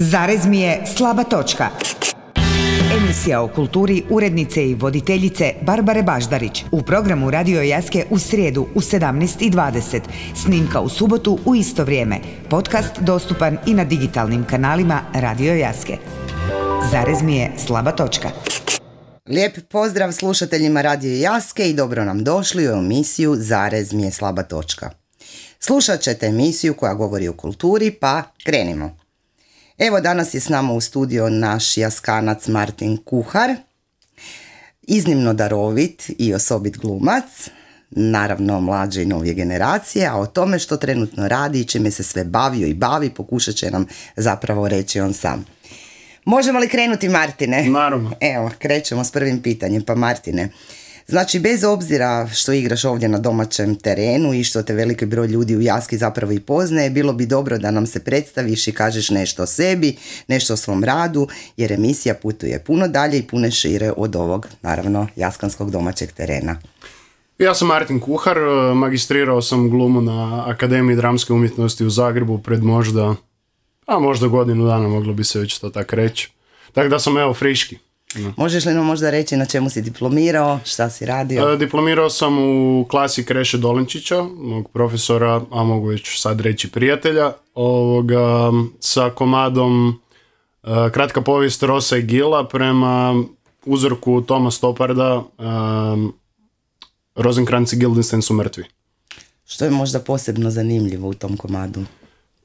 Zarez mi je slaba točka. Emisija o kulturi urednice i voditeljice Barbare Baždarić u programu Radio Jaske u srijedu u 17.20, snimka u subotu u isto vrijeme. Podcast dostupan i na digitalnim kanalima Radio Jaske. Zarez mi je slaba točka. Lijep pozdrav slušateljima Radio Jaske i dobro nam došli u emisiju Zarez mi je slaba točka. Slušat ćete emisiju koja govori o kulturi, pa krenimo. Evo danas je s nama u studio naš jaskanac Martin Kuhar, iznimno darovit i osobit glumac, naravno mlađe i novije generacije, a o tome što trenutno radi i čime se sve bavio i bavi pokušat će nam zapravo reći on sam. Možemo li krenuti Martine? Naravno. Evo, krećemo s prvim pitanjem. Pa Martine, Znači, bez obzira što igraš ovdje na domaćem terenu i što te veliki broj ljudi u Jaski zapravo i poznaje, bilo bi dobro da nam se predstaviš i kažeš nešto o sebi, nešto o svom radu, jer emisija putuje puno dalje i puno šire od ovog, naravno, jaskanskog domaćeg terena. Ja sam Martin Kuhar, e, magistrirao sam glumu na Akademiji dramske umjetnosti u Zagrebu pred možda, a možda godinu dana moglo bi se već to tako reći. Tako da sam evo friški. Možeš li nam možda reći na čemu si diplomirao, šta si radio? E, diplomirao sam u klasi Kreše Dolinčića, mog profesora, a mogu već sad reći prijatelja, ovoga, sa komadom e, Kratka povijest Rosa i Gila prema uzorku Toma Stoparda e, Rosenkranz su mrtvi. Što je možda posebno zanimljivo u tom komadu?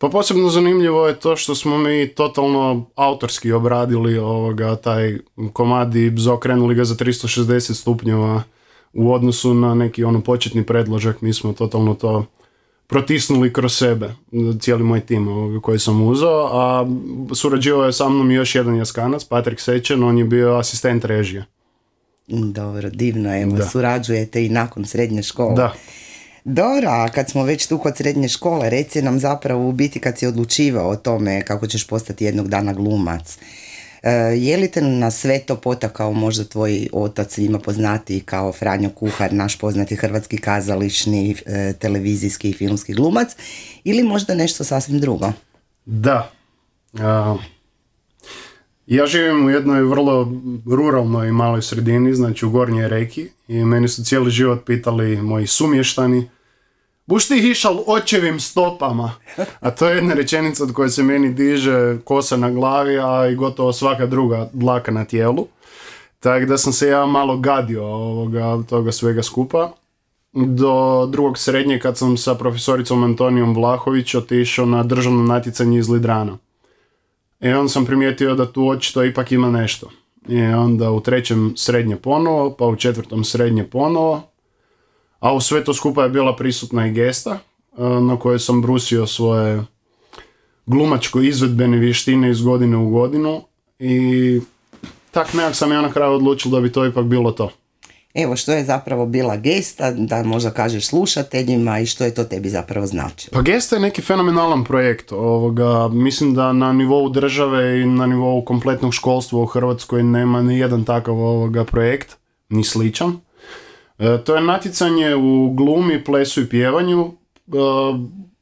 Pa posebno zanimljivo je to što smo mi totalno autorski obradili ovoga, taj komad i zaokrenuli ga za 360 stupnjeva u odnosu na neki ono početni predložak. Mi smo totalno to protisnuli kroz sebe, cijeli moj tim ovoga, koji sam uzeo, a surađivao je sa mnom još jedan jaskanac, Patrik Sečen, on je bio asistent režije. Dobro, divno je, surađujete i nakon srednje škole. Da. Dora, kad smo već tu kod srednje škole, reci nam zapravo u biti kad si odlučivao o tome kako ćeš postati jednog dana glumac. E, je li te na sve to potakao možda tvoj otac ima poznati kao Franjo Kuhar, naš poznati hrvatski kazališni, e, televizijski i filmski glumac ili možda nešto sasvim drugo? Da. ja živim u jednoj vrlo ruralnoj maloj sredini, znači u Gornjoj reki i meni su cijeli život pitali moji sumještani Buš ti očevim stopama. A to je jedna rečenica od koje se meni diže kosa na glavi, a i gotovo svaka druga dlaka na tijelu. Tako da sam se ja malo gadio ovoga, toga svega skupa. Do drugog srednje kad sam sa profesoricom Antonijom Vlahović otišao na državno natjecanje iz Lidrana. I e, onda sam primijetio da tu očito ipak ima nešto. I e, onda u trećem srednje ponovo, pa u četvrtom srednje ponovo, a u sve to skupa je bila prisutna i gesta e, na kojoj sam brusio svoje glumačko izvedbene vještine iz godine u godinu i tak nekak sam ja na kraju odlučil da bi to ipak bilo to. Evo što je zapravo bila gesta, da možda kažeš slušateljima i što je to tebi zapravo značilo? Pa gesta je neki fenomenalan projekt. Ovoga. Mislim da na nivou države i na nivou kompletnog školstva u Hrvatskoj nema ni jedan takav ovoga projekt, ni sličan. E, to je natjecanje u glumi, plesu i pjevanju. E,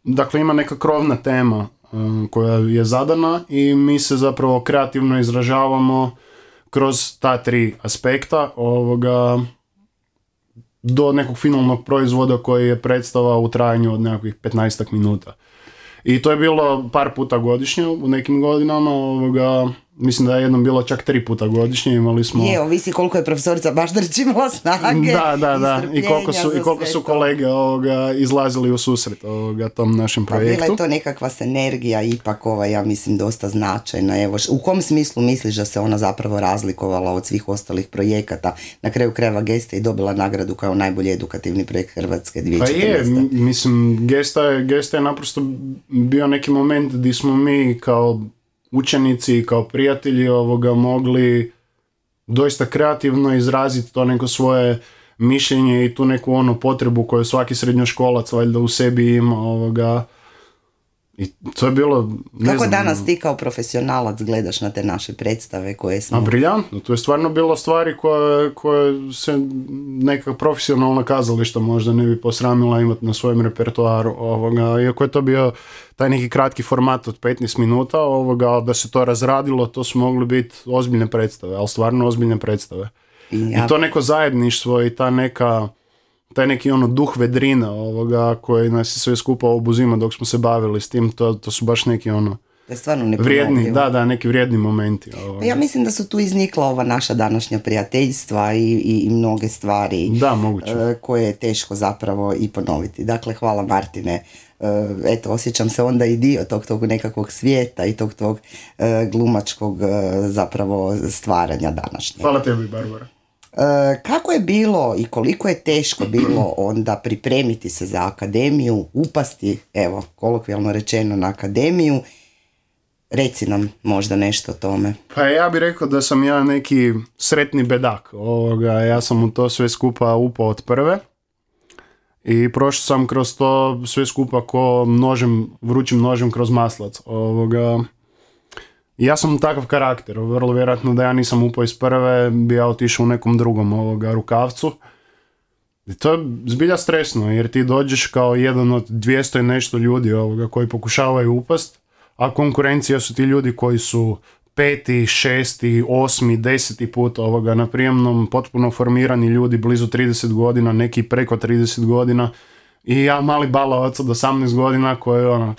dakle, ima neka krovna tema e, koja je zadana i mi se zapravo kreativno izražavamo kroz ta tri aspekta ovoga, do nekog finalnog proizvoda koji je predstava u trajanju od nekakvih 15 minuta. I to je bilo par puta godišnje u nekim godinama. Ovoga, Mislim da je jednom bilo čak tri puta godišnje, imali smo... Je, ovisi koliko je profesorica Baždarić snage. Da, da, da. I koliko su, i koliko su kolege izlazili u susret ovoga, tom našem projektu. Pa bila je to nekakva sinergija ipak, ova, ja mislim, dosta značajna. Evo, u kom smislu misliš da se ona zapravo razlikovala od svih ostalih projekata? Na kraju krajeva Gesta i dobila nagradu kao najbolji edukativni projekt Hrvatske 2014. Pa je, mislim, Gesta je, Gesta je naprosto bio neki moment gdje smo mi kao učenici kao prijatelji ovoga mogli doista kreativno izraziti to neko svoje mišljenje i tu neku onu potrebu koju svaki srednjoškolac valjda u sebi ima ovoga i to je bilo... Ne Kako danas ti kao profesionalac gledaš na te naše predstave koje smo... A, briljantno. To je stvarno bilo stvari koje, koje se neka profesionalna kazališta možda ne bi posramila imati na svojem repertuaru. Ovoga. Iako je to bio taj neki kratki format od 15 minuta, ovoga, da se to razradilo, to su mogli biti ozbiljne predstave, ali stvarno ozbiljne predstave. I to neko zajedništvo i ta neka taj neki ono duh vedrina ovoga koji nas je sve skupa obuzima dok smo se bavili s tim, to, to su baš neki ono da stvarno vrijedni, da, da, neki vrijedni momenti. Pa ja mislim da su tu iznikla ova naša današnja prijateljstva i, i, i mnoge stvari da, eh, koje je teško zapravo i ponoviti. Dakle, hvala Martine eh, eto, osjećam se onda i dio tog tog nekakvog svijeta i tog tog eh, glumačkog zapravo stvaranja današnjeg. Hvala tebi, Barbara. E, kako je bilo i koliko je teško bilo onda pripremiti se za akademiju, upasti, evo, kolokvijalno rečeno na akademiju, Reci nam možda nešto o tome. Pa ja bih rekao da sam ja neki sretni bedak. Ovoga, ja sam u to sve skupa upao od prve. I prošao sam kroz to sve skupa ko nožem, vrućim nožem kroz maslac. Ovoga, ja sam takav karakter, vrlo vjerojatno da ja nisam upao iz prve, bi ja otišao u nekom drugom ovoga rukavcu. I to je zbilja stresno, jer ti dođeš kao jedan od 200 i nešto ljudi ovoga koji pokušavaju upast, a konkurencija su ti ljudi koji su peti, šesti, osmi, deseti put ovoga na prijemnom, potpuno formirani ljudi, blizu 30 godina, neki preko 30 godina i ja mali bala od 18 godina koji ono,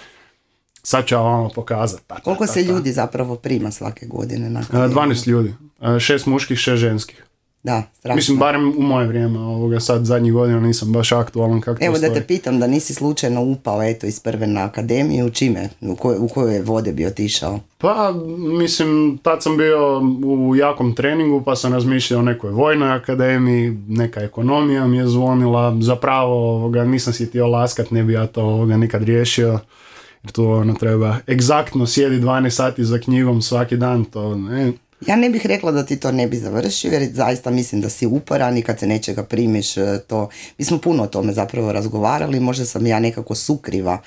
sad ću vam pokazati. pa Koliko se ljudi zapravo prima svake godine? Nakon e, 12 ljudi. E, šest muških, šest ženskih. Da, strašno. Mislim, barem u moje vrijeme, ovoga, sad zadnjih godina nisam baš aktualan kako Evo da te pitam da nisi slučajno upao eto, iz prve na akademiju, čime? U, koje u kojoj je vode bi otišao? Pa, mislim, tad sam bio u jakom treningu pa sam razmišljao o nekoj vojnoj akademiji, neka ekonomija mi je zvonila, zapravo ovoga, nisam si htio laskat, ne bi ja to ovoga, nikad riješio jer tu ono treba egzaktno sjedi 12 sati za knjigom svaki dan, to ne. Ja ne bih rekla da ti to ne bi završio, jer zaista mislim da si uporan i kad se nečega primiš, e, to... Mi smo puno o tome zapravo razgovarali, možda sam ja nekako sukriva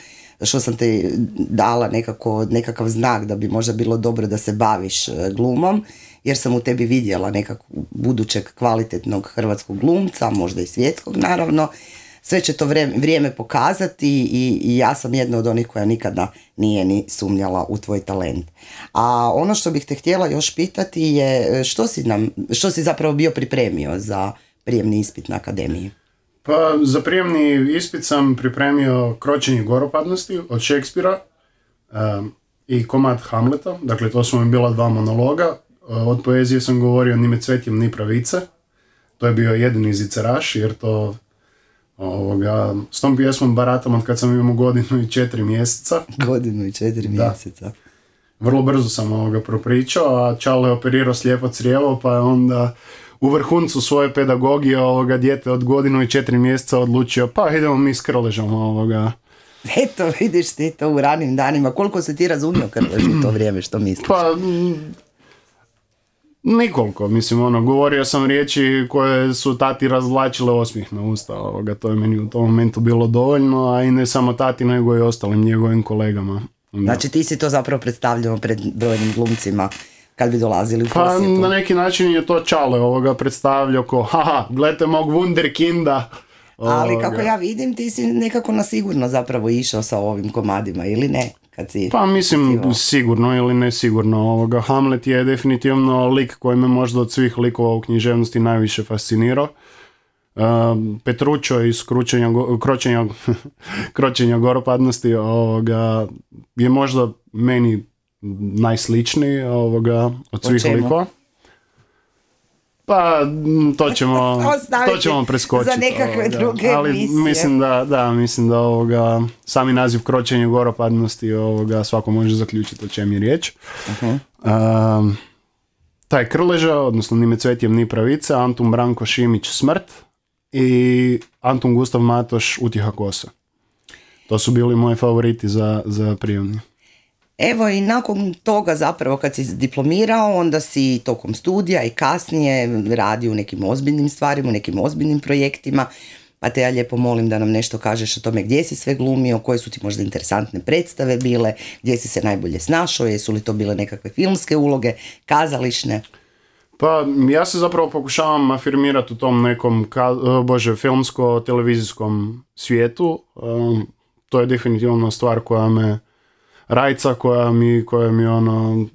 što sam te dala nekako, nekakav znak da bi možda bilo dobro da se baviš e, glumom, jer sam u tebi vidjela nekakvog budućeg kvalitetnog hrvatskog glumca, možda i svjetskog naravno, sve će to vrijeme, vrijeme pokazati i, i ja sam jedna od onih koja nikada nije ni sumnjala u tvoj talent. A ono što bih te htjela još pitati je što si, nam, što si zapravo bio pripremio za prijemni ispit na akademiji? Pa za prijemni ispit sam pripremio kročenje goropadnosti od Šekspira i komad Hamleta, dakle to su mi bila dva monologa. E, od poezije sam govorio Nime cvetjem ni pravice, to je bio jedini ziceraš jer to Ovoga, s tom pjesmom baratam od kad sam imao godinu i četiri mjeseca. Godinu i četiri mjeseca. Vrlo brzo sam ovoga propričao, a Čalo je operirao slijepo crijevo, pa je onda u vrhuncu svoje pedagogije ovoga dijete od godinu i četiri mjeseca odlučio, pa idemo mi s Krležom ovoga. Eto, vidiš ti to u ranim danima. Koliko se ti razumio Krlež u to vrijeme što misliš? Pa, Nikoliko, mislim, ono, govorio sam riječi koje su tati razvlačile osmih na usta, ovoga, to je meni u tom momentu bilo dovoljno, a i ne samo tati, nego i ostalim njegovim kolegama. Da. Znači ti si to zapravo predstavljao pred brojnim glumcima kad bi dolazili u Pa na neki način je to čale ovoga predstavljao ko, haha, gledajte mog wunderkinda. Ali kako ja vidim, ti si nekako na sigurno zapravo išao sa ovim komadima, ili ne? Kad pa mislim sigurno ili ne sigurno. Ovoga. Hamlet je definitivno lik koji me možda od svih likova u književnosti najviše fascinirao. Uh, Petručo iz kručenja, kročenja, kročenja goropadnosti ovoga, je možda meni najsličniji ovoga, od svih likova. Pa, to ćemo, to ćemo preskočiti. Za nekakve ovaj, druge Ali mislim da, da, mislim da ovoga, sami naziv kročenje goropadnosti ovoga, svako može zaključiti o čem je riječ. uh taj Krleža, odnosno Nime Cvetjem ni pravica, Antun Branko Šimić smrt i Antun Gustav Matoš Utiha kosa. To su bili moji favoriti za, za Evo i nakon toga zapravo kad si diplomirao, onda si tokom studija i kasnije radi u nekim ozbiljnim stvarima, u nekim ozbiljnim projektima, pa te ja lijepo molim da nam nešto kažeš o tome gdje si sve glumio, koje su ti možda interesantne predstave bile, gdje si se najbolje snašao, jesu li to bile nekakve filmske uloge, kazališne? Pa ja se zapravo pokušavam afirmirati u tom nekom, e, bože, filmsko-televizijskom svijetu. E, to je definitivno stvar koja me rajca koja mi, koja mi ono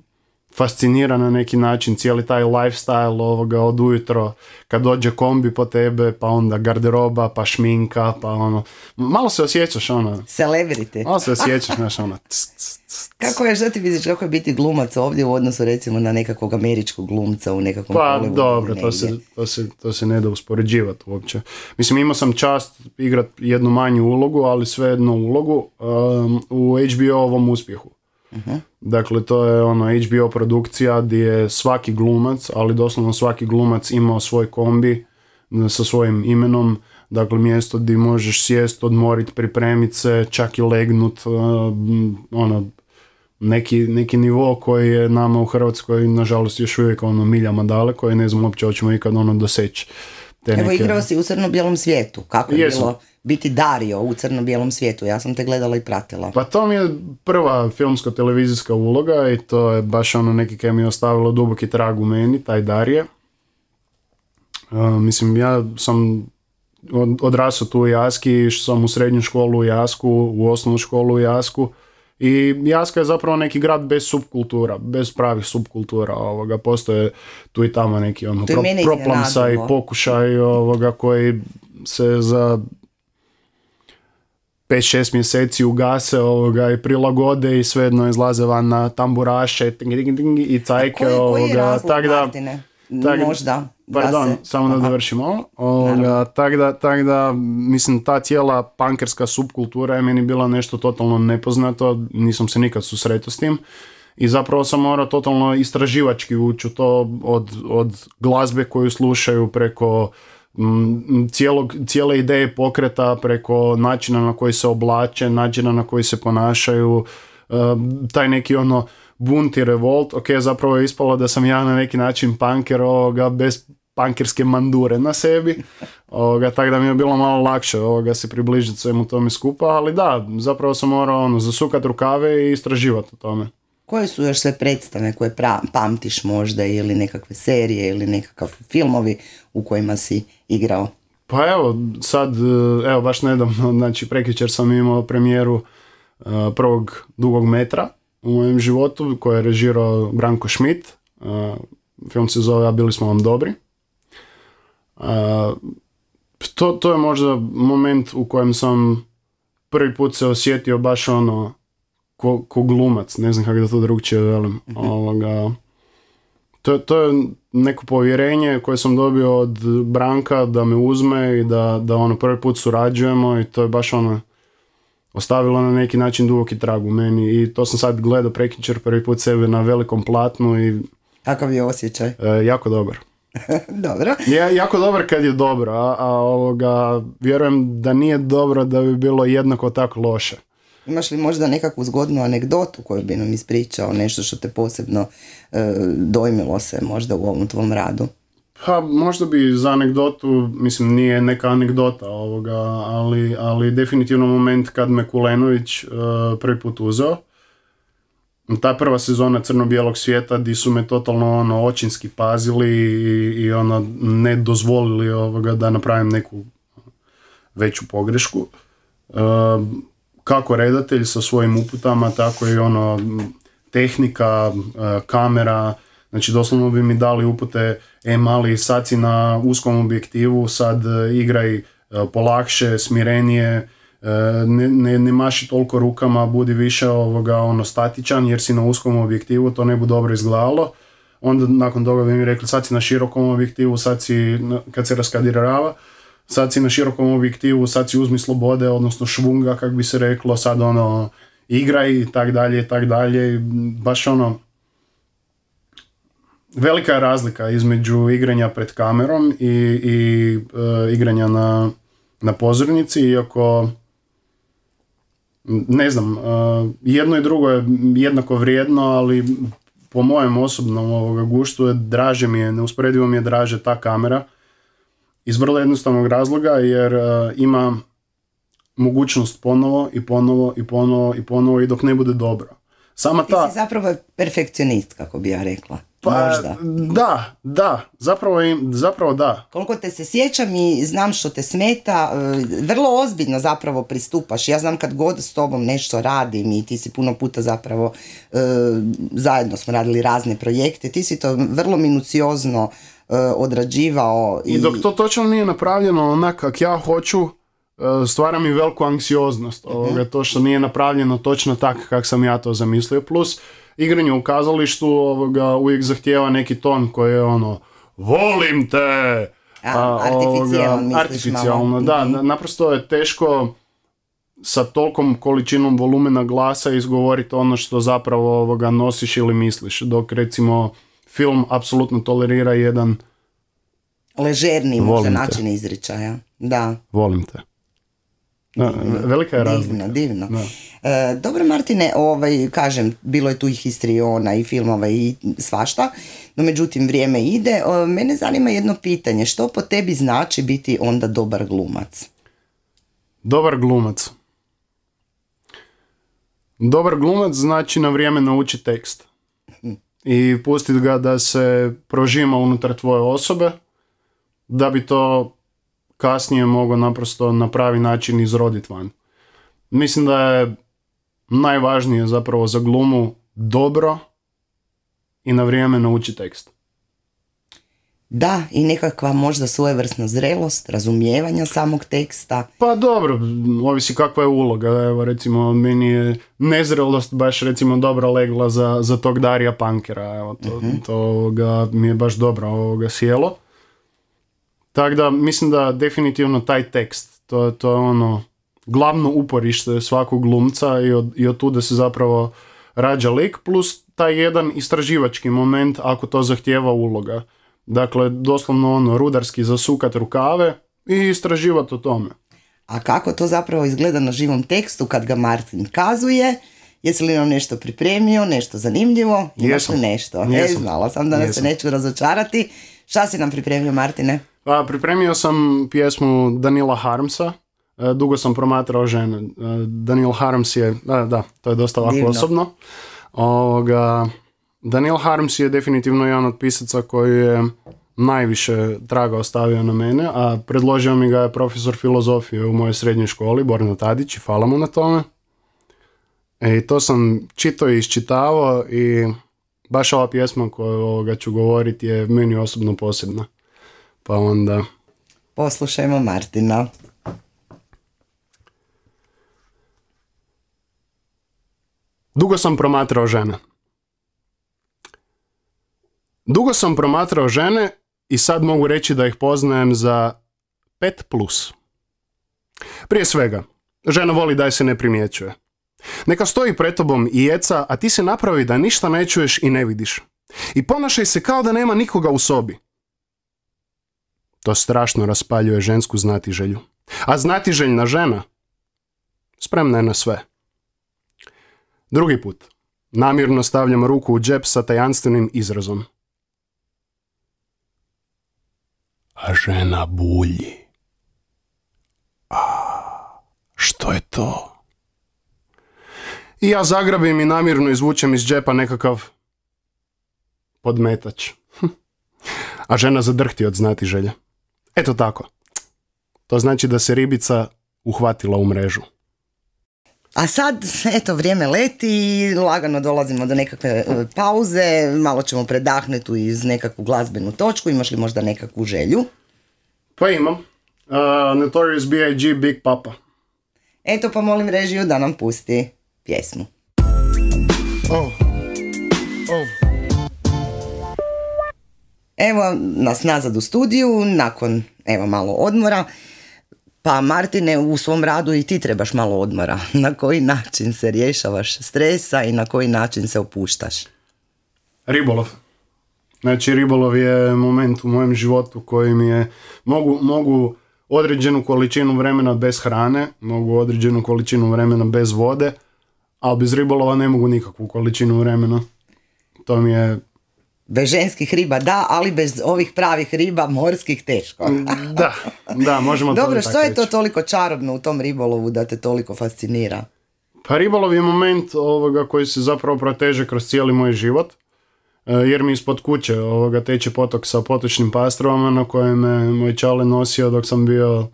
fascinira na neki način cijeli taj lifestyle ovoga od ujutro kad dođe kombi po tebe pa onda garderoba pa šminka pa ono malo se osjećaš ono celebrity malo se osjećaš znaš ono kako je što ti vidiš kako je biti glumac ovdje u odnosu recimo na nekakvog američkog glumca u nekakvom pa dobro to se, ne da uspoređivati uopće mislim imao sam čast igrat jednu manju ulogu ali sve jednu ulogu um, u HBO ovom uspjehu Mhm. Dakle, to je ono HBO produkcija gdje je svaki glumac, ali doslovno svaki glumac imao svoj kombi e, sa svojim imenom, dakle mjesto gdje možeš sjest, odmorit, pripremit se, čak i legnut, e, ono, neki, neki nivo koji je nama u Hrvatskoj, nažalost, još uvijek ono miljama daleko i ne znam uopće hoćemo ikad ono doseći. Evo igrao si u crno-bijelom svijetu, kako je bilo? biti Dario u crno-bijelom svijetu. Ja sam te gledala i pratila. Pa to mi je prva filmsko-televizijska uloga i to je baš ono neki kaj mi je ostavilo duboki trag u meni, taj Darije. mislim, ja sam odrasao tu u Jaski, išao sam u srednju školu u Jasku, u osnovnu školu u Jasku. I Jaska je zapravo neki grad bez subkultura, bez pravih subkultura. Ovoga. Postoje tu i tamo neki ono, pro, proplamsa i pokušaj ovoga, koji se za 5-6 mjeseci ugase ovoga, i prilagode i svejedno izlaze van na tamburaše ting, ting, ting, i cajke. Koji, je da, Možda. Pardon, da se... samo da dovršimo. Tako da, tak da, mislim, ta cijela pankerska subkultura je meni bila nešto totalno nepoznato, nisam se nikad susretao s tim. I zapravo sam morao totalno istraživački ući u to od, od glazbe koju slušaju preko Mm, cijelog, cijele ideje pokreta preko načina na koji se oblače, načina na koji se ponašaju, um, taj neki ono bunt i revolt, ok, zapravo je ispalo da sam ja na neki način punker bez pankerske mandure na sebi, ovoga, tako da mi je bilo malo lakše ovoga, se približiti svemu tome skupa, ali da, zapravo sam morao ono, zasukat rukave i istraživati o tome. Koje su još sve predstave koje pamtiš možda ili nekakve serije ili nekakav filmovi u kojima si igrao? Pa evo, sad, evo baš nedavno, znači prekičer sam imao premijeru e, prvog dugog metra u mojem životu koje je režirao Branko Schmidt. E, film se zove A bili smo vam dobri. E, to, to je možda moment u kojem sam prvi put se osjetio baš ono ko, glumac, ne znam kako da to drugčije velim. Mhm. Ovoga, to, to je neko povjerenje koje sam dobio od Branka da me uzme i da, da ono prvi put surađujemo i to je baš ono ostavilo na neki način duboki trag u meni i to sam sad gledao Prekinčer prvi put sebe na velikom platnu i... Kakav je osjećaj? E, jako dobar. dobro. Je, jako dobar kad je dobro, a, a ovoga, vjerujem da nije dobro da bi bilo jednako tako loše. Imaš li možda nekakvu zgodnu anegdotu koju bi nam ispričao, nešto što te posebno e, dojmilo se možda u ovom tvom radu? Pa, možda bi za anegdotu, mislim nije neka anegdota ovoga, ali, ali definitivno moment kad me Kulenović e, prvi put uzeo. Ta prva sezona crno-bijelog svijeta di su me totalno ono očinski pazili i, i ono ne dozvolili ovoga da napravim neku veću pogrešku. E, kako redatelj sa svojim uputama, tako i ono tehnika, e, kamera, znači doslovno bi mi dali upute, e mali sad si na uskom objektivu, sad e, igraj e, polakše, smirenije, ne, maši toliko rukama, budi više ovoga, ono, statičan jer si na uskom objektivu, to ne bi dobro izgledalo. Onda nakon toga bi mi rekli sad si na širokom objektivu, sad si kad se raskadirava, sad si na širokom objektivu, sad si uzmi slobode, odnosno švunga, kako bi se reklo, sad ono, igraj i tak dalje i tak dalje, baš ono, velika je razlika između igranja pred kamerom i, i e, igranja na, na pozornici, iako ne znam, e, jedno i drugo je jednako vrijedno, ali po mojem osobnom ovoga je draže mi je, neusporedivo mi je draže ta kamera iz vrlo jednostavnog razloga jer e, ima mogućnost ponovo i ponovo i ponovo i ponovo i dok ne bude dobro. Sama ta... Ti si zapravo perfekcionist, kako bi ja rekla. Pa, Da, da, zapravo, im, zapravo da. Koliko te se sjećam i znam što te smeta, e, vrlo ozbiljno zapravo pristupaš. Ja znam kad god s tobom nešto radim i ti si puno puta zapravo, e, zajedno smo radili razne projekte, ti si to vrlo minuciozno E, odrađivao. I... dok to točno nije napravljeno onak kak ja hoću, e, stvara mi veliku anksioznost mhm. ovoga, to što nije napravljeno točno tak kak sam ja to zamislio. Plus, igranje u kazalištu ovoga, uvijek zahtijeva neki ton koji je ono volim te! A, artificijalno mhm. da. Naprosto je teško sa tolkom količinom volumena glasa izgovoriti ono što zapravo ovoga nosiš ili misliš. Dok recimo film apsolutno tolerira jedan... Ležerni možda način izričaja. Da. Volim te. velika je razlika. Divno, divno. Da. E, dobro Martine, ovaj, kažem, bilo je tu i histriona i filmova i svašta, no međutim vrijeme ide. E, mene zanima jedno pitanje, što po tebi znači biti onda dobar glumac? Dobar glumac. Dobar glumac znači na vrijeme nauči tekst i pustit ga da se prožima unutar tvoje osobe da bi to kasnije mogao naprosto na pravi način izroditi van. Mislim da je najvažnije zapravo za glumu dobro i na vrijeme nauči tekst da, i nekakva možda svojevrsna zrelost, razumijevanja samog teksta. Pa dobro, ovisi kakva je uloga. Evo, recimo, meni je nezrelost baš, recimo, dobro legla za, za tog Darija Pankera. Evo, to, mhm. to ga, mi je baš dobro ovoga sjelo. Tako da, mislim da definitivno taj tekst, to, to je ono glavno uporište svakog glumca i od, i od tuda se zapravo rađa lik, plus taj jedan istraživački moment ako to zahtjeva uloga. Dakle, doslovno ono, rudarski zasukat rukave i istraživati o tome. A kako to zapravo izgleda na živom tekstu kad ga Martin kazuje? Jesi li nam nešto pripremio, nešto zanimljivo? Imaš nešto? E, Jesam. znala sam da nas se neću razočarati. Šta si nam pripremio, Martine? pripremio sam pjesmu Danila Harmsa. E, dugo sam promatrao žene. E, Danil Harms je, da, da, to je dosta ovako osobno. Ovoga, Daniel Harms je definitivno jedan od pisaca koji je najviše traga ostavio na mene, a predložio mi ga je profesor filozofije u mojoj srednjoj školi, Borna Tadić, i hvala mu na tome. E, I to sam čito i iščitavao i baš ova pjesma koju ću govoriti je meni osobno posebna. Pa onda... Poslušajmo Martina. Dugo sam promatrao žene. Dugo sam promatrao žene i sad mogu reći da ih poznajem za pet plus. Prije svega, žena voli da je se ne primjećuje. Neka stoji pred tobom i jeca, a ti se napravi da ništa ne čuješ i ne vidiš. I ponašaj se kao da nema nikoga u sobi. To strašno raspaljuje žensku znatiželju. A znatiželjna žena spremna je na sve. Drugi put. Namjerno stavljam ruku u džep sa tajanstvenim izrazom. a žena bulji. A što je to? I ja zagrabim i namirno izvučem iz džepa nekakav podmetač. a žena zadrhti od znati želje. Eto tako. To znači da se ribica uhvatila u mrežu. A sad, eto, vrijeme leti i lagano dolazimo do nekakve e, pauze, malo ćemo predahnuti iz nekakvu glazbenu točku, imaš li možda nekakvu želju? Pa imam. Uh, Notorious B.I.G. Big Papa. Eto, pa molim režiju da nam pusti pjesmu. Oh. Oh. Evo nas nazad u studiju, nakon evo malo odmora. Pa Martine, u svom radu i ti trebaš malo odmora. Na koji način se rješavaš stresa i na koji način se opuštaš? Ribolov. Znači ribolov je moment u mojem životu koji mi je, mogu, mogu određenu količinu vremena bez hrane, mogu određenu količinu vremena bez vode, ali bez ribolova ne mogu nikakvu količinu vremena. To mi je Bez ženskih riba da, ali bez ovih pravih riba morskih teško. Mm, da, da, možemo Dobro, što je to toliko čarobno u tom ribolovu da te toliko fascinira? Pa ribolov je moment ovoga koji se zapravo proteže kroz cijeli moj život. E, jer mi ispod kuće ovoga teče potok sa potočnim pastrovama na kojem me moj čale nosio dok sam bio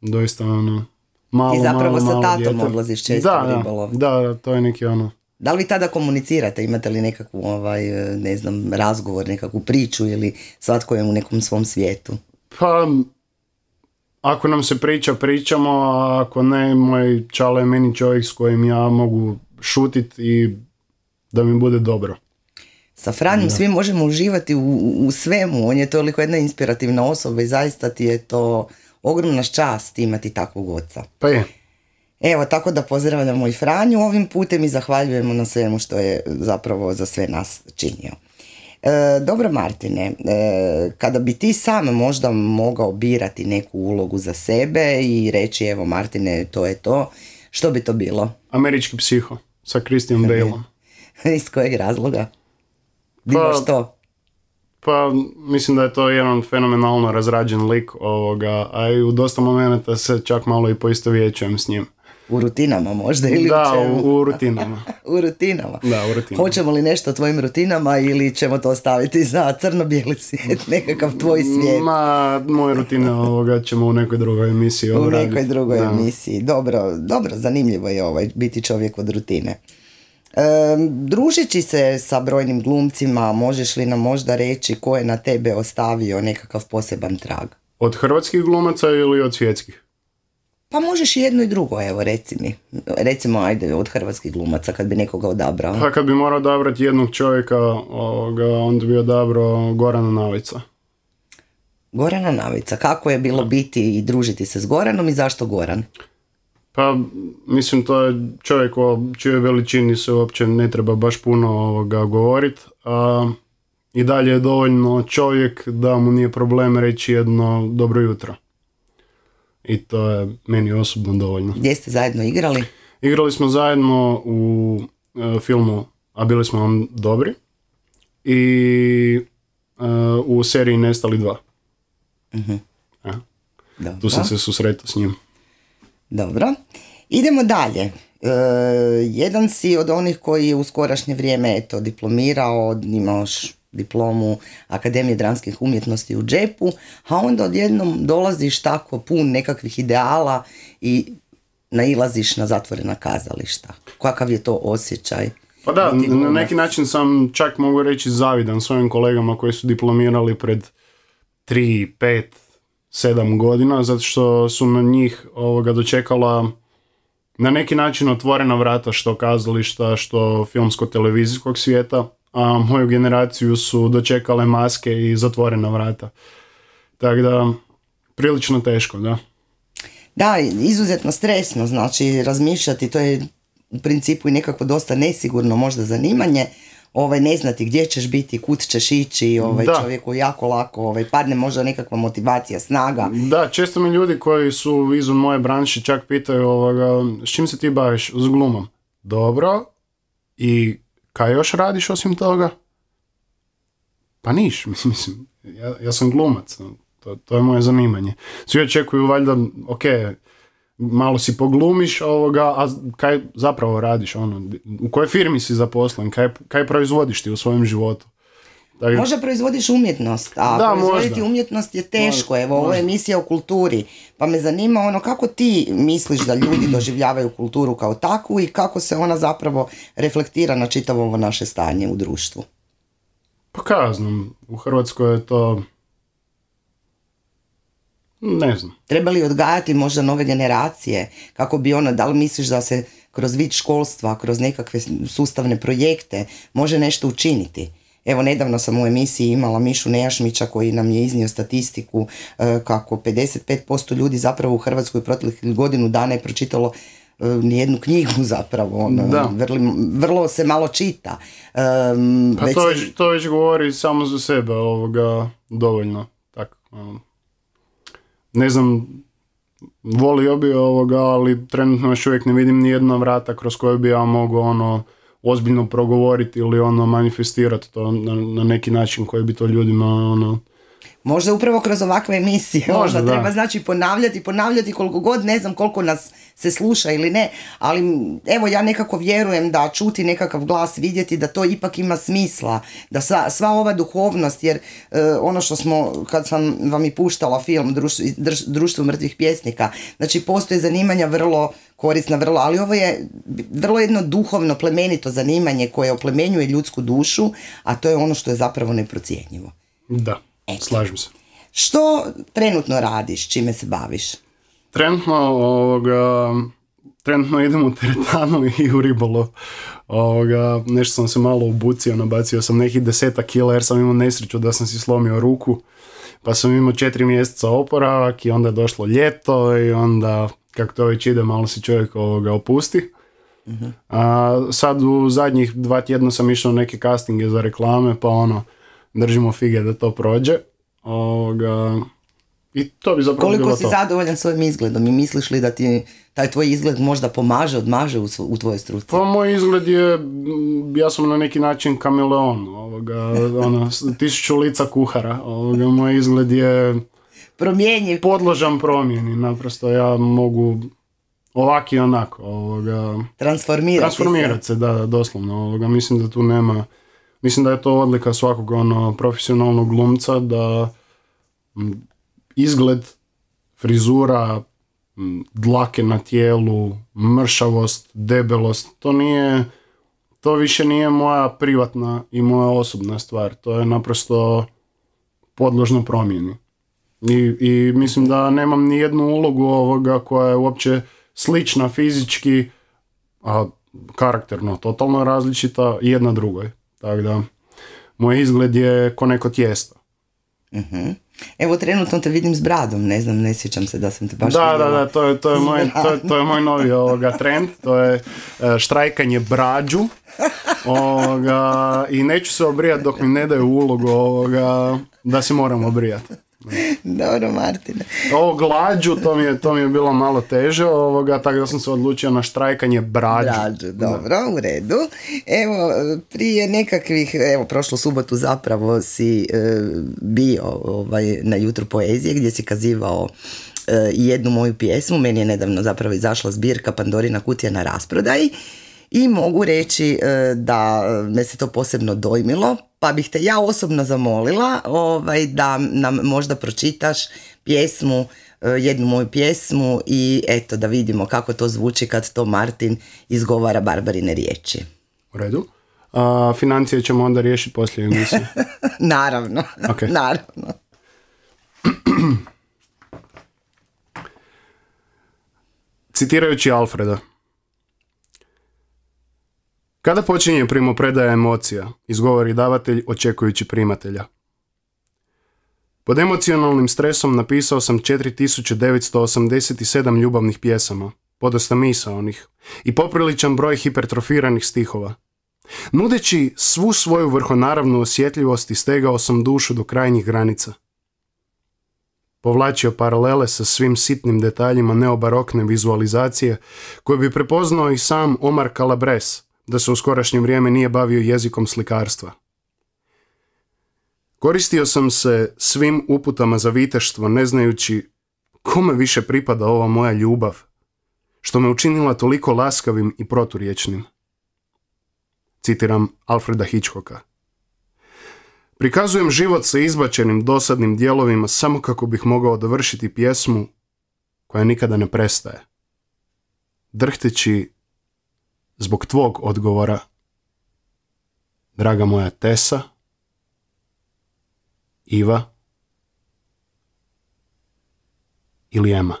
doista ono malo, I zapravo za malo sa tatom odlaziš često da, ribolov. Da, da, to je neki ono da li vi tada komunicirate? Imate li nekakvu, ovaj, ne znam, razgovor, nekakvu priču ili svatko je u nekom svom svijetu? Pa, ako nam se priča, pričamo, a ako ne, moj čalo je meni čovjek s kojim ja mogu šutiti i da mi bude dobro. Sa Franjom svi možemo uživati u, u svemu, on je toliko jedna inspirativna osoba i zaista ti je to ogromna čast imati takvog oca. Pa je. Evo, tako da pozdravljamo i Franju ovim putem i zahvaljujemo na svemu što je zapravo za sve nas činio. E, dobro Martine, e, kada bi ti sam možda mogao birati neku ulogu za sebe i reći evo Martine to je to, što bi to bilo? Američki psiho sa Christian Baleom. Iz kojeg razloga? pa, što? Pa mislim da je to jedan fenomenalno razrađen lik ovoga, a i u dosta momenta se čak malo i poistovjećujem s njim. U rutinama možda ili da, u rutinama. u rutinama. Da, u rutinama. Hoćemo li nešto o tvojim rutinama ili ćemo to ostaviti za crno-bijeli svijet, nekakav tvoj svijet? Ma, moje rutine ovoga ćemo u nekoj drugoj emisiji U nekoj drugoj emisiji. Dobro, dobro, zanimljivo je ovaj biti čovjek od rutine. E, družeći se sa brojnim glumcima, možeš li nam možda reći ko je na tebe ostavio nekakav poseban trag? Od hrvatskih glumaca ili od svjetskih? Pa možeš jedno i drugo, evo reci mi. Recimo, ajde, od hrvatskih glumaca, kad bi nekoga odabrao. Pa kad bi morao odabrati jednog čovjeka, ovoga, onda bi odabrao Gorana Navica. Gorana Navica. Kako je bilo biti i družiti se s Goranom i zašto Goran? Pa, mislim, to je čovjek o čijoj veličini se uopće ne treba baš puno ovoga govorit. A, I dalje je dovoljno čovjek da mu nije problem reći jedno dobro jutro i to je meni osobno dovoljno. Gdje ste zajedno igrali? Igrali smo zajedno u e, filmu, a bili smo vam dobri, i e, u seriji Nestali dva. Uh-huh. tu sam se susretao s njim. Dobro. Idemo dalje. jedan si od onih koji je u skorašnje vrijeme eto, diplomirao, imaš diplomu Akademije dramskih umjetnosti u džepu, a onda odjednom dolaziš tako pun nekakvih ideala i nailaziš na zatvorena kazališta. Kakav je to osjećaj? Pa da, na neki način sam čak mogu reći zavidan svojim kolegama koji su diplomirali pred 3, 5, 7 godina, zato što su na njih ovoga dočekala na neki način otvorena vrata što kazališta, što filmsko-televizijskog svijeta a moju generaciju su dočekale maske i zatvorena vrata. Tako da, prilično teško, da. Da, izuzetno stresno, znači razmišljati, to je u principu i nekako dosta nesigurno možda zanimanje, ovaj, ne znati gdje ćeš biti, kud ćeš ići, ovaj, čovjeku jako lako ovaj, padne možda nekakva motivacija, snaga. Da, često mi ljudi koji su izvan moje branše čak pitaju ovoga, s čim se ti baviš, s glumom. Dobro, i Kaj još radiš osim toga? Pa niš, mislim, ja, ja sam glumac, to, to je moje zanimanje. Svi očekuju valjda, ok, malo si poglumiš ovoga, a kaj zapravo radiš, ono, u kojoj firmi si zaposlen, kaj, kaj proizvodiš ti u svojem životu? Može dakle- Možda proizvodiš umjetnost, a proizvoditi umjetnost je teško. Evo, ovo je emisija o kulturi, pa me zanima ono kako ti misliš da ljudi doživljavaju kulturu kao takvu i kako se ona zapravo reflektira na čitavo ovo naše stanje u društvu? Pa znam, u Hrvatskoj je to... Ne znam. Treba li odgajati možda nove generacije? Kako bi ona, da li misliš da se kroz vid školstva, kroz nekakve sustavne projekte može nešto učiniti? Evo, nedavno sam u emisiji imala Mišu Nejašmića koji nam je iznio statistiku e, kako 55% ljudi zapravo u Hrvatskoj proteklih godinu dana je pročitalo e, nijednu knjigu zapravo. ono. Vrlo, vrlo, se malo čita. Pa to, već, to već govori samo za sebe ovoga dovoljno. Tak, ono. ne znam, volio bi ovoga, ali trenutno još uvijek ne vidim nijedna vrata kroz koje bi ja mogao ono ozbiljno progovoriti ili ono manifestirati to na, na neki način koji bi to ljudima ono, Možda upravo kroz ovakve emisije. Možda, Možda treba znači ponavljati, ponavljati koliko god, ne znam koliko nas se sluša ili ne, ali evo ja nekako vjerujem da čuti nekakav glas, vidjeti da to ipak ima smisla, da sva, sva ova duhovnost, jer e, ono što smo, kad sam vam i puštala film Društvo mrtvih pjesnika, znači postoje zanimanja vrlo korisna, vrlo, ali ovo je vrlo jedno duhovno, plemenito zanimanje koje oplemenjuje ljudsku dušu, a to je ono što je zapravo neprocijenjivo. Da, slažem se. Što trenutno radiš, čime se baviš? Trenutno, ovoga, trenutno idem u teretanu i u ribolov. Ovoga, nešto sam se malo ubucio, nabacio sam nekih desetak kila jer sam imao nesreću da sam si slomio ruku. Pa sam imao četiri mjeseca oporavak i onda je došlo ljeto i onda kako to već ide malo se čovjek ovoga opusti. Mhm. A, sad u zadnjih dva tjedna sam išao neke castinge za reklame pa ono držimo fige da to prođe. Ovoga, i to bi zapravo Koliko bilo si zadovoljan svojim izgledom i misliš li da ti taj tvoj izgled možda pomaže, odmaže u, u tvojoj struci? Pa moj izgled je, ja sam na neki način kameleon, ovoga, ono, tisuću lica kuhara, ovoga, moj izgled je promjenjiv. Podložan promjeni, naprosto ja mogu ovak i onako. Ovoga, transformirati, se. da, doslovno. Ovoga, mislim da tu nema, mislim da je to odlika svakog ono, profesionalnog glumca da izgled, frizura, dlake na tijelu, mršavost, debelost, to nije, to više nije moja privatna i moja osobna stvar, to je naprosto podložno promjeni. I, i mislim da nemam ni jednu ulogu ovoga koja je uopće slična fizički, a karakterno totalno različita jedna drugoj. Tako da, moj izgled je ko neko tijesto. uh Evo trenutno te vidim s bradom, ne znam, ne sjećam se da sam te baš... Da, da, da, to je, to je, moj, to, je, moj novi ovoga, trend, to je e, štrajkanje brađu i neću se obrijati dok mi ne daju ulogu ovoga, da se moram obrijati. Dobro, Martine. Ovo glađu, to mi, je, to mi je bilo malo teže, ovoga, tako da sam se odlučio na štrajkanje brađu. Brađu, dobro, u redu. Evo, prije nekakvih, evo, prošlu subotu zapravo si e, bio ovaj, na jutru poezije gdje si kazivao e, jednu moju pjesmu. Meni je nedavno zapravo izašla zbirka Pandorina kutija na rasprodaji i mogu reći e, da e, me se to posebno dojmilo, pa bih te ja osobno zamolila ovaj, da nam možda pročitaš pjesmu, e, jednu moju pjesmu i eto da vidimo kako to zvuči kad to Martin izgovara Barbarine riječi. U redu. A, financije ćemo onda riješiti poslije emisije. naravno, naravno. Citirajući Alfreda. Kada počinje primopredaja emocija, izgovori davatelj očekujući primatelja. Pod emocionalnim stresom napisao sam 4987 ljubavnih pjesama, podosta onih, i popriličan broj hipertrofiranih stihova. Nudeći svu svoju vrhonaravnu osjetljivost stegao sam dušu do krajnjih granica. Povlačio paralele sa svim sitnim detaljima neobarokne vizualizacije koje bi prepoznao i sam Omar Calabres – da se u skorašnje vrijeme nije bavio jezikom slikarstva. Koristio sam se svim uputama za viteštvo ne znajući kome više pripada ova moja ljubav, što me učinila toliko laskavim i proturječnim. Citiram Alfreda Hitchcocka. Prikazujem život sa izbačenim dosadnim dijelovima samo kako bih mogao dovršiti pjesmu koja nikada ne prestaje. Drhteći zbog tvog odgovora, draga moja Tesa, Iva ili Ema.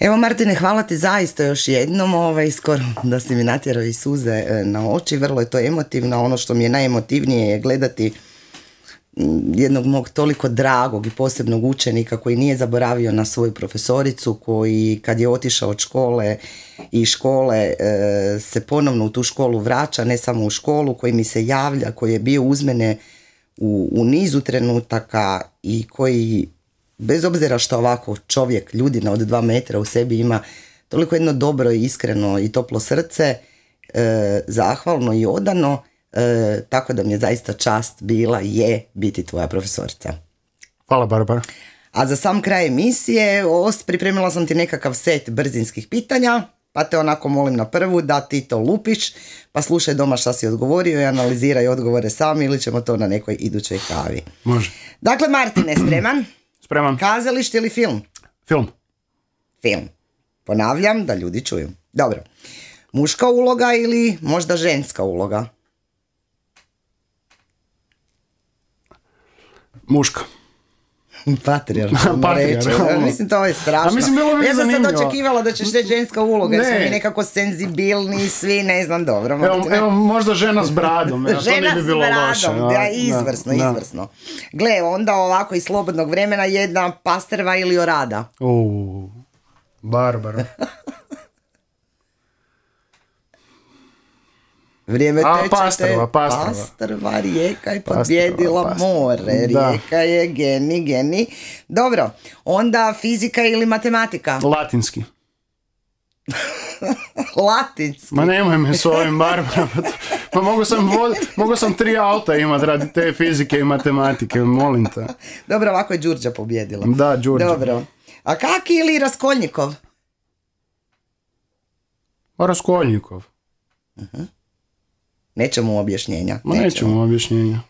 Evo Martine, hvala ti zaista još jednom, ovaj, skoro da si mi natjerao i suze eh, na oči, vrlo je to emotivno, ono što mi je najemotivnije je gledati Mm, jednog mog toliko dragog i posebnog učenika koji nije zaboravio na svoju profesoricu koji kad je otišao od škole i škole e, se ponovno u tu školu vraća ne samo u školu koji mi se javlja koji je bio uz mene u, u nizu trenutaka i koji bez obzira što ovako čovjek ljudina od dva metra u sebi ima toliko jedno dobro i iskreno i toplo srce e, zahvalno i odano E, tako da mi je zaista čast bila je biti tvoja profesorica. Hvala Barbara. A za sam kraj emisije pripremila sam ti nekakav set brzinskih pitanja pa te onako molim na prvu da ti to lupiš pa slušaj doma šta si odgovorio i analiziraj odgovore sami ili ćemo to na nekoj idućoj kavi. Može. Dakle, Martine, spreman? Spreman. Kazalište ili film? Film. Film. Ponavljam da ljudi čuju. Dobro. Muška uloga ili možda ženska uloga? Muška. Patriarchalna e, Mislim, to je strašno. mislim, bilo bi ja sam sad očekivala da ćeš reći ženska uloga, jer mi nekako senzibilni svi, ne znam, dobro. Evo, možda žena s bradom, žena to ne bi bilo loše. da, izvrsno, izvrsno. Gle, onda ovako iz slobodnog vremena jedna pastrva ili orada. Uuu, barbaro. Vrijeme A, pastrva, pastrva. pastrva, rijeka je pobjedila more. Rijeka je geni, geni. Dobro, onda fizika ili matematika? Latinski. Latinski. Ma nemoj me s ovim Pa mogu sam, mogu sam tri auta imat radi te fizike i matematike, molim te. Dobro, ovako je Đurđa pobjedila. Da, Đurđa. Dobro. A kaki ili Raskolnikov? Pa Raskolnikov. Uh Nećemo objašnjenja. Ma nećemo, objašnjenja.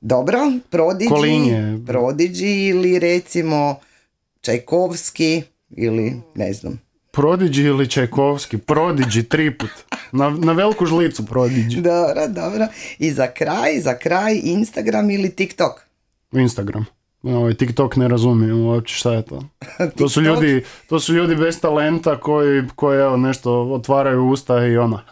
Dobro, Prodigy, Prodiđi ili recimo Čajkovski ili ne znam. Prodigy ili Čajkovski, Prodiđi triput. Na, na veliku žlicu Prodigy. Dobro, dobro. I za kraj, za kraj Instagram ili TikTok? Instagram. Ovaj TikTok ne razumijem uopće šta je to. to su ljudi, to su ljudi bez talenta koji koji evo nešto otvaraju usta i ona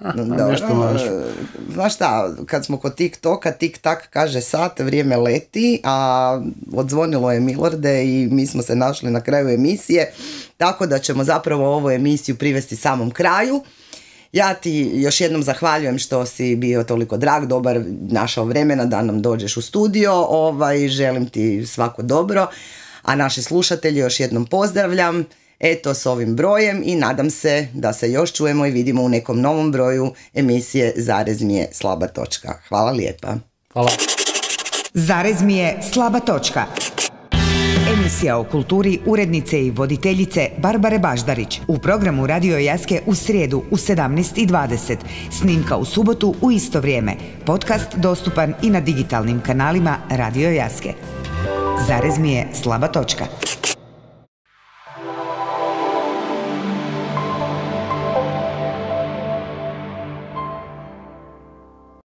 da, nešto e, Znaš šta, kad smo kod TikToka, tik-tak kaže sat, vrijeme leti, a odzvonilo je Milorde i mi smo se našli na kraju emisije, tako da ćemo zapravo ovu emisiju privesti samom kraju. Ja ti još jednom zahvaljujem što si bio toliko drag, dobar, našao vremena da nam dođeš u studio, ovaj, želim ti svako dobro, a naše slušatelje još jednom pozdravljam eto s ovim brojem i nadam se da se još čujemo i vidimo u nekom novom broju emisije Zarez mi je slaba točka. Hvala lijepa. Hvala. Zarez mi je slaba točka. Emisija o kulturi urednice i voditeljice Barbare Baždarić u programu Radio Jaske u srijedu u 17.20, snimka u subotu u isto vrijeme. Podcast dostupan i na digitalnim kanalima Radio Jaske. Zarez mi je slaba točka.